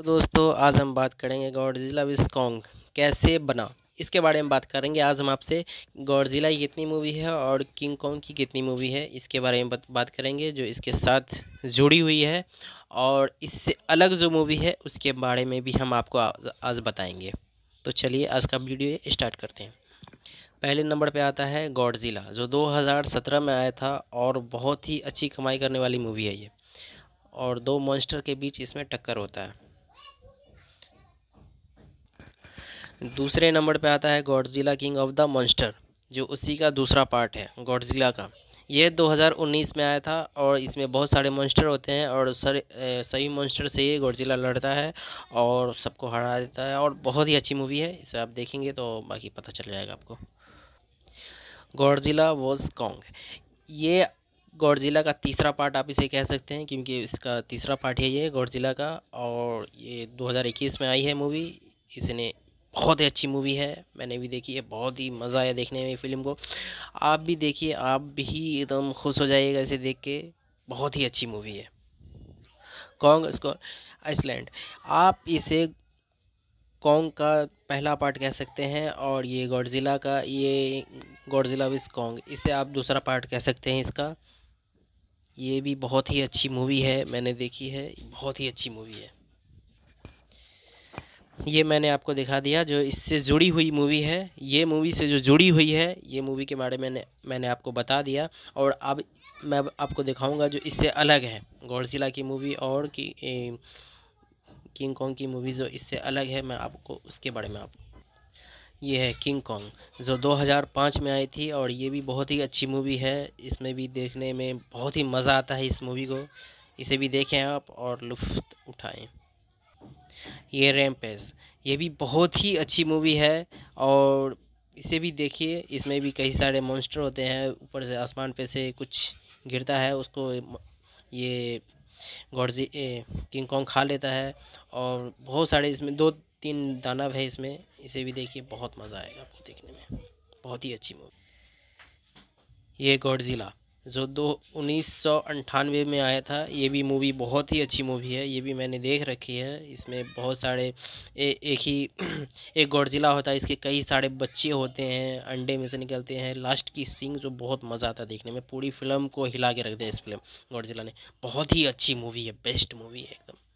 तो दोस्तों आज हम बात करेंगे गॉडजिला विस्कॉन्ग कैसे बना इसके बारे में बात करेंगे आज हम आपसे गौरजिला की कितनी मूवी है और किंग कॉन्ग की कितनी मूवी है इसके बारे में बात करेंगे जो इसके साथ जुड़ी हुई है और इससे अलग जो मूवी है उसके बारे में भी हम आपको आज बताएंगे तो चलिए आज का वीडियो स्टार्ट करते हैं पहले नंबर पे आता है गॉडजिला जो 2017 में आया था और बहुत ही अच्छी कमाई करने वाली मूवी है ये और दो मॉन्स्टर के बीच इसमें टक्कर होता है दूसरे नंबर पे आता है Godzilla king of the monster जो उसी का दूसरा पार्ट है गॉडजिला का ये 2019 में आया था और इसमें बहुत सारे मॉन्स्टर होते हैं और सर सही मॉन्स्टर से ये गॉडजिला लड़ता है और सबको हरा देता है और बहुत ही अच्छी मूवी है इसे आप देखेंगे तो बाकी पता चल जाएगा आपको गॉडजिला वॉज कॉन्ग ये गॉडजिला का तीसरा पार्ट आप इसे कह सकते हैं क्योंकि इसका तीसरा पार्ट है ये गॉडजिला का और ये 2021 में आई है मूवी इसने बहुत ही अच्छी मूवी है मैंने भी देखी है बहुत ही मज़ा आया देखने में फिल्म को आप भी देखिए आप भी एकदम खुश हो जाइएगा इसे देख के बहुत ही अच्छी मूवी है कॉन्ग इसको आइसलैंड आप इसे कॉन्ग का पहला पार्ट कह सकते हैं और ये गौडजिला का ये गौडजिला विज कॉन्ग इसे आप दूसरा पार्ट कह सकते हैं इसका ये भी बहुत ही अच्छी मूवी है मैंने देखी है बहुत ही अच्छी मूवी है ये मैंने आपको दिखा दिया जो इससे जुड़ी हुई मूवी है ये मूवी से जो जुड़ी हुई है ये मूवी के बारे में मैंने, मैंने आपको बता दिया और अब मैं आपको दिखाऊंगा जो इससे अलग है गौरजिला की मूवी और की ए, किंग कॉन्ग की मूवी जो इससे अलग है मैं आपको उसके बारे में आप ये है किंग कॉन्ग जो 2005 में आई थी और ये भी बहुत ही अच्छी मूवी है इसमें भी देखने में बहुत ही मज़ा आता है इस मूवी को इसे भी देखें आप और लुफ्त उठाएँ ये रैमपेज ये भी बहुत ही अच्छी मूवी है और इसे भी देखिए इसमें भी कई सारे मॉन्स्टर होते हैं ऊपर से आसमान पे से कुछ गिरता है उसको ये गौरजी किंग कॉन्ग खा लेता है और बहुत सारे इसमें दो तीन दानव है इसमें इसे भी देखिए बहुत मज़ा आएगा आपको देखने में बहुत ही अच्छी मूवी ये गॉडजिला जो दो उन्नीस सौ में आया था ये भी मूवी बहुत ही अच्छी मूवी है ये भी मैंने देख रखी है इसमें बहुत सारे ए, एक ही एक गौरजिला होता है इसके कई सारे बच्चे होते हैं अंडे में से निकलते हैं लास्ट की सीन जो बहुत मज़ा आता है देखने में पूरी फिल्म को हिला के रख दिया इस फिल्म गौरजिला ने बहुत ही अच्छी मूवी है बेस्ट मूवी है एकदम